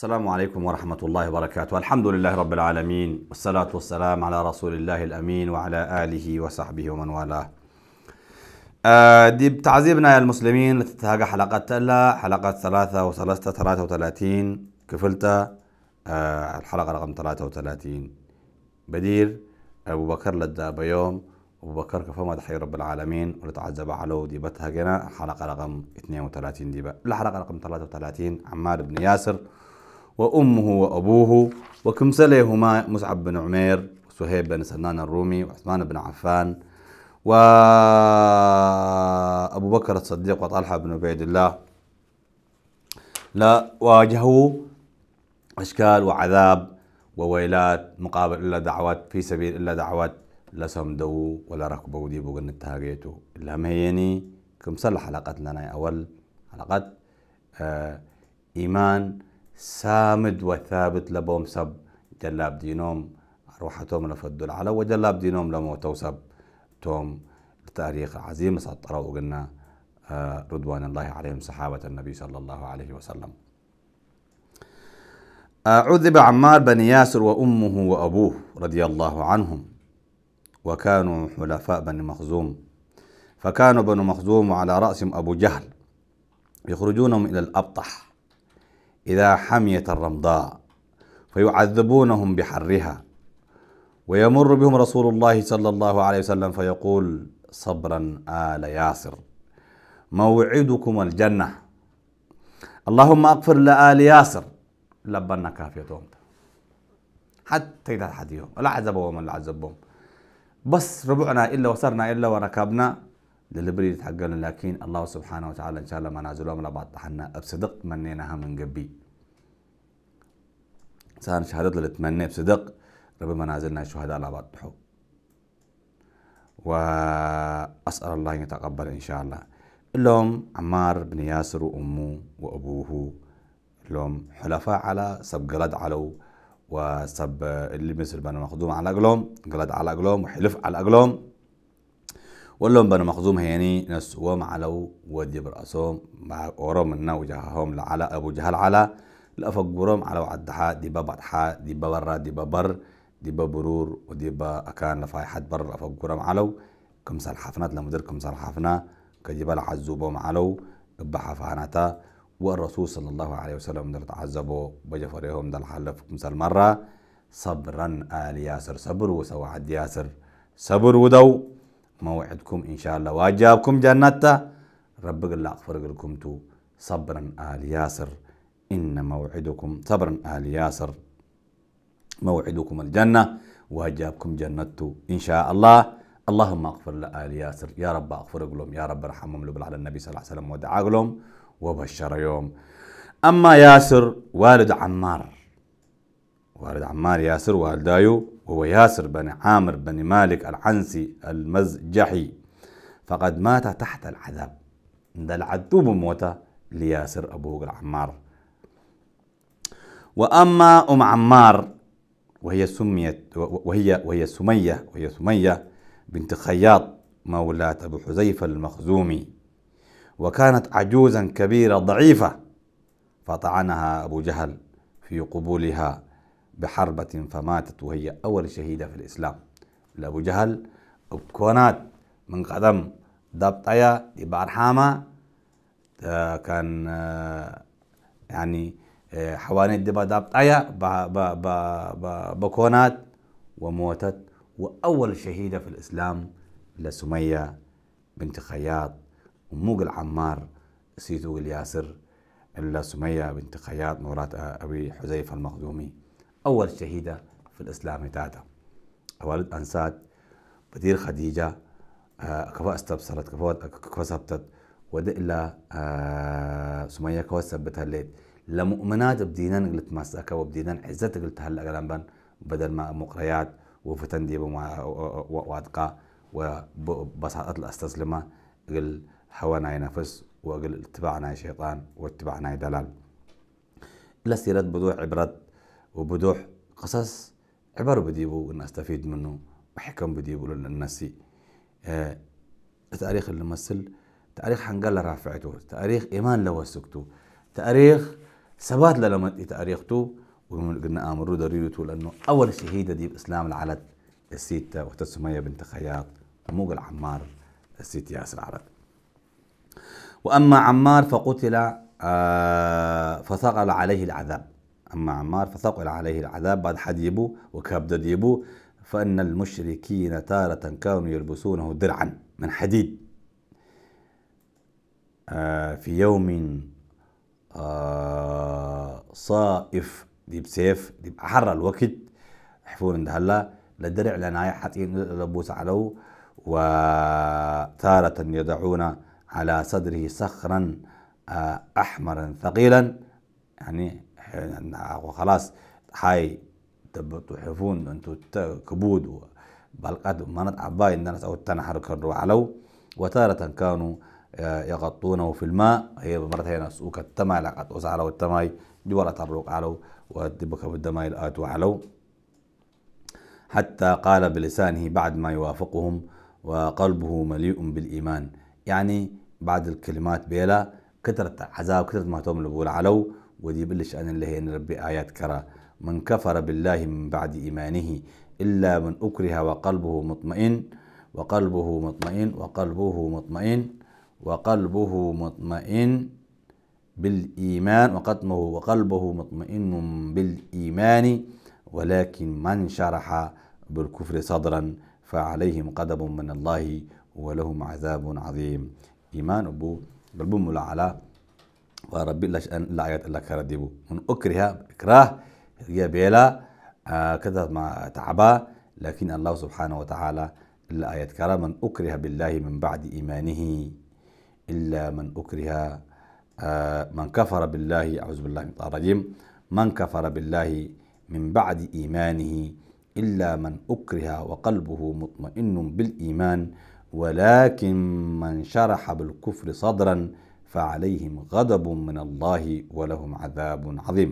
السلام عليكم ورحمة الله وبركاته الحمد لله رب العالمين والصلاة والسلام على رسول الله الأمين وعلى آله وصحبه ومن والاه آه، دي بتعذيبنا يا المسلمين لتتهاجى حلقة تلا حلقة ثلاثة وثلاثة ثلاثة وثلاثين كفلتة آه، الحلقة رقم ثلاثة وثلاثين بدير أبو بكر لدى بيوم أبو بكر كفما دحي رب العالمين ولتعذب على ديبتها جنا حلقة رقم 32 ديبة الحلقة رقم 33 عمار بن ياسر وأمه وأبوه وكم سليهما مصعب بن عمير وسهيب بن سنان الرومي وعثمان بن عفان وأبو بكر الصديق وطلحة بن عبيد الله لا واجهوا أشكال وعذاب وويلات مقابل إلا دعوات في سبيل إلا دعوات لا سمدو ولا ركبوا دي بوغن التهاجيتو إلا ما يني كم لنا حلقتنا أول حلقة آه إيمان سامد وثابت لبوم سب جلاب دينوم روحة توم لفدو العلا وجلاب دينوم لموتو سب توم بتاريخ عزيمة سطرة وقلنا آه، رضوان الله عليهم صحابة النبي صلى الله عليه وسلم آه، عذب عمار بن ياسر وأمه وأبوه رضي الله عنهم وكانوا حلفاء بني مخزوم فكانوا بن مخزوم وعلى رأسهم أبو جهل يخرجونهم إلى الأبطح إذا حميت الرمضاء فيعذبونهم بحرها ويمر بهم رسول الله صلى الله عليه وسلم فيقول صبرا آل ياسر موعدكم الجنة اللهم أغفر لآل ياسر لبنا كافيتهم حتى إذا يتحديهم لا عذبهم ولا عذبهم بس ربعنا إلا وصرنا إلا وركبنا للبريد حقنا لكن الله سبحانه وتعالى إن شاء الله ما منازلهم لبعض حنا بصدق منيناها من قبي سان شهادة لتمنى بصدق رب نازلنا الشهداء على بطحوا وأسأل الله أن يتقبل إن شاء الله لهم عمار بن ياسر وأمه وأبوه لهم حلفاء على سب قلد علو وسب اللي مثل بنو مخزوم على أقلهم قلد على أقلهم وحلف على أقلهم واللهم بنو مخزوم هيني نسوهم علو ودي برأسهم مع ورم النا وجههم لعلى أبو جهل على الأفقورم على وعد حا دي وعدها حا دي ديبا دي ببر دي ببرور ودي وديبا أكان لفاي حد بر أفقورم علو كم سال سلحفنا لمدر كم سال حفنة كجبل عزوبهم علو بحفانتا والرسول صلى الله عليه وسلم دل تعذبوا بجفرهم دل حلف كم سال مرة صبرا آل ياسر صبر وسوعد ياسر صبر ودو موعدكم إن شاء الله واجابكم جنة ربك الله أغفر لكم تو صبرا آل ياسر إن موعدكم صبرا آل ياسر موعدكم الجنة وهجابكم جنته إن شاء الله اللهم اغفر لآل ياسر يا رب اغفر لهم يا رب ارحمهم لبل على النبي صلى الله عليه وسلم ودعا لهم وبشر يوم أما ياسر والد عمار والد عمار ياسر والدايو وهو ياسر بن عامر بن مالك العنسي المزجحي فقد مات تحت العذاب ده العذوب موتى لياسر أبوه العمار وأما أم عمار وهي سميت وهي وهي سمية وهي سمية بنت خياط مولاة أبو حذيفة المخزومي وكانت عجوزا كبيرة ضعيفة فطعنها أبو جهل في قبولها بحربة فماتت وهي أول شهيدة في الإسلام لأبو جهل أبكونات من قدم دبطيا إبارحامة آه، كان آه، يعني حوانيت دبا با بكونات وموتت وأول شهيدة في الإسلام لسمية بنت خياط وموق العمار سيتو الياسر إلا سمية بنت خياط مرات أبي حذيفة المخزومي أول شهيدة في الإسلام تاتا أوالد أنسات بدير خديجة كفا استبصرت كفا كفا سبتت ودئلا إلا سمية كفا سبتها الليل لمؤمنات بدينان قلت ماسكة وبدينان عزت قلت هلا قلبان بدل ما مقريات وفتن دي وادقاء وبساطة الاستسلمة قل هوانا نفس وقل اتباعنا شيطان واتباعنا دلال سيرت بدوح عبرات وبدوح قصص عبر بديبو ان استفيد منه وحكم بديبو للنسي آه التاريخ اللي مثل تاريخ حنقال رافعته تاريخ ايمان سكتو تاريخ سبات لما تاريختو وقلنا امرو ضرورته لانه اول شهيده دي باسلام العلد الست وقت سميه بنت خياط موق العمار الست ياسر العلد واما عمار فقتل آه فثقل عليه العذاب اما عمار فثقل عليه العذاب بعد حد يبو وكبد يبو فان المشركين تاره كانوا يلبسونه درعا من حديد آه في يوم صائف دي بسيف دي بحر الوقت حفور عند هلا للدرع لنا حتين لبوس علو وتارة يضعون على صدره صخرا آه، أحمرا ثقيلا يعني خلاص هاي تحفون أنتو كبود قد منت عباي الناس أو تنحرك الرو علو وتارة كانوا يغطونه في الماء هي مرتين سوق التماء لقد وزعلوا التماي جوار تبرق علو ودبك بالدماء الآت وعلو حتى قال بلسانه بعد ما يوافقهم وقلبه مليء بالإيمان يعني بعد الكلمات بيلا كثرة عذاب كثرة ما تملبوا علو ودي بلش أنا اللي هي نربي آيات كرا من كفر بالله من بعد إيمانه إلا من أكره وقلبه مطمئن وقلبه مطمئن وقلبه مطمئن وقلبه مطمئن بالإيمان وقدمه وقلبه مطمئن بالإيمان ولكن من شرح بالكفر صدرا فعليهم قدب من الله ولهم عذاب عظيم إيمان أبو قلبه العلا وربي لا آيات إلا كردبو من أكره إكراه هي بيلا آه كذا ما تعبا لكن الله سبحانه وتعالى الآيات كرام من أكره بالله من بعد إيمانه إلا من أكره آه، من كفر بالله أعوذ بالله من الشيطان الرجيم من كفر بالله من بعد إيمانه إلا من أكره وقلبه مطمئن بالإيمان ولكن من شرح بالكفر صدرا فعليهم غضب من الله ولهم عذاب عظيم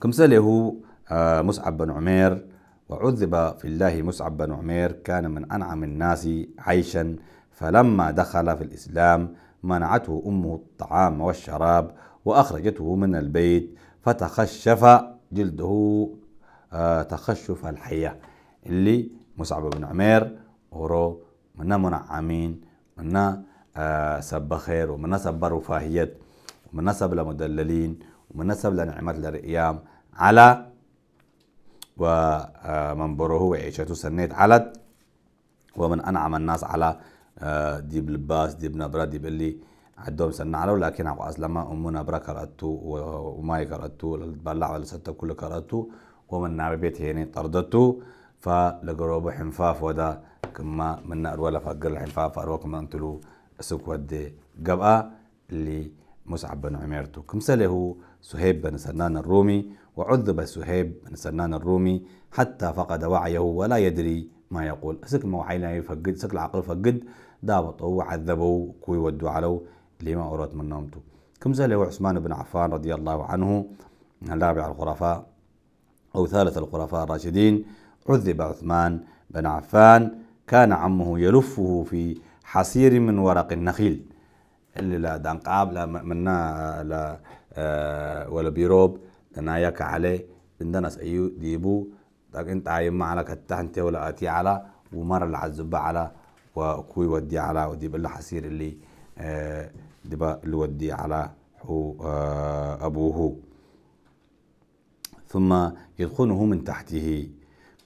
كم سأله آه، مصعب بن عمير وعذب في الله مصعب بن عمير كان من أنعم الناس عيشا فلما دخل في الإسلام منعته أمه الطعام والشراب وأخرجته من البيت فتخشف جلده آه، تخشف الحية اللي مصعب بن عمير ورو منا منعمين منا آه، سب خير ومنا سب رفاهية ومنا سب لمدللين ومنا سب لنعمة الرئيام على ومنبره آه، وعيشته سنيت علت ومن أنعم الناس على ديب لباس ديب نبرة ديب اللي عدوم سنعلو لكن عقاس لما أمنا برا كرأتو وماي كرأتو البلع ولا ستة كل كرأتو ومن بيت هيني طردتو فلقروبو حنفاف ودا كما من أرولا فقر الحنفاف أروكم أنتلو سكوة دي قبقى اللي مصعب بن عميرتو كمسله سهيب بن سنان الرومي وعذب سهيب بن سنان الرومي حتى فقد وعيه ولا يدري ما يقول سك موعينا يفقد سك العقل فقد دابطه وعذبوا كوي ودوا علو لما أورد من نومته كم زال عثمان بن عفان رضي الله عنه الرابع الخلفاء أو ثالث الخلفاء الراشدين عذب عثمان بن عفان كان عمه يلفه في حصير من ورق النخيل اللي لا دانقاب لا منا لا آه، ولا بيروب لنا يك عليه عندنا سأيو ديبو انت ما على كتانتي ولا اتي على ومر العزب على وكوي ودي على ودي بالله حسير اللي آه دبا اللي ودي على هو آه، ابوه ثم يدخونه من تحته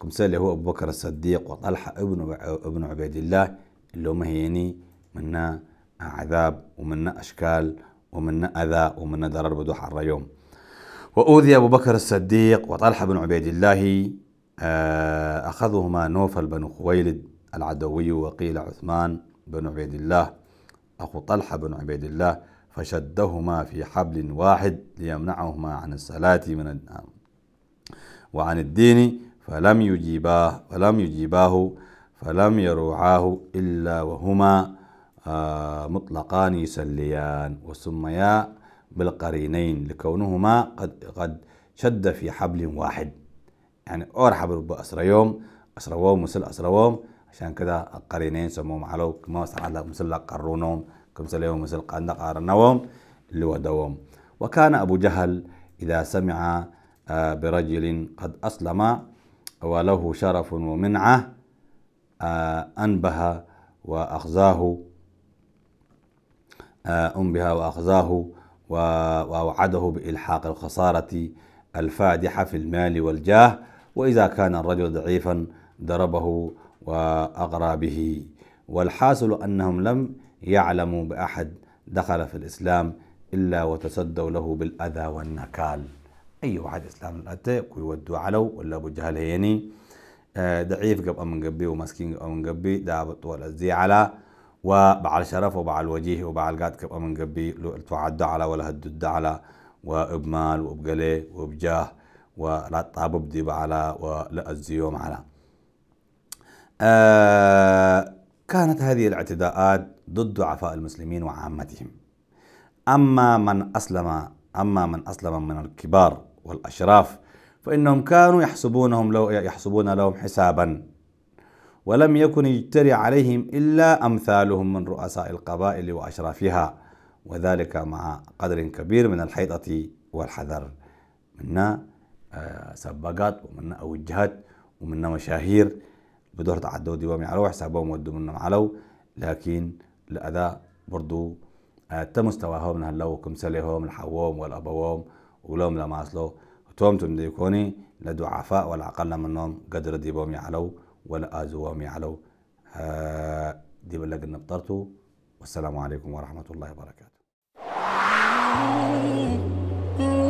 كم سال هو ابو بكر الصديق وطلحه ابن ابن عبيد الله اللي هم هيني منا عذاب ومنا اشكال ومنا اذى ومنا ضرر بدوح على اليوم وأوذي أبو بكر الصديق وطلحة بن عبيد الله آه، أخذهما نوفل بن خويلد العدوي وقيل عثمان بن عبيد الله أخو طلحة بن عبيد الله فشدهما في حبل واحد ليمنعهما عن الصلاة من وعن الدين فلم يجيباه فلم يجيباه فلم يروعاه إلا وهما آه، مطلقان يسليان وسميا بالقرينين لكونهما قد قد شد في حبل واحد يعني أرحب يوم أسريوم ووم مسل ووم عشان كذا القرينين سموهم علو كما على مسل قرونهم كم يوم مسل قندق ارنوم اللي ودوهم وكان أبو جهل إذا سمع آه، برجل قد أسلم وله شرف ومنعة آه، أنبه وأخزاه آه، أنبه وأخزاه وأوعده بإلحاق الخسارة الفادحة في المال والجاه وإذا كان الرجل ضعيفا ضربه وأغرى به والحاصل أنهم لم يعلموا بأحد دخل في الإسلام إلا وتصدوا له بالأذى والنكال أي واحد إسلام الأتى ويودوا علو ولا أبو جهل هيني آه، ضعيف قبل من قبي ومسكين قبل من قبي داب طول الزي على وبعل شرف وبعل وجيه وبعل قاد قبل من قبي تعدى على ولا هدد على وبمال وبقلي وبجاه ولا دي بعلا ولا الزيوم على آه كانت هذه الاعتداءات ضد ضعفاء المسلمين وعامتهم أما من أسلم أما من أسلم من الكبار والأشراف فإنهم كانوا يحسبونهم لو يحسبون لهم حسابا ولم يكن يجتري عليهم إلا أمثالهم من رؤساء القبائل وأشرافها وذلك مع قدر كبير من الحيطة والحذر منا آه، سباقات ومنا أوجهات ومنا مشاهير بدور تعدوا ديوامي على حسابهم ودوا منهم علو لكن الأداء برضو آه، تمستواهم وكم كمسلهم الحوام والأبوام ولهم لماسلو توم تمديكوني لدعفاء أقل منهم قدر ديوامي علو ولا آزوهم علو آه، دي بلغ النبطرتو والسلام عليكم ورحمة الله وبركاته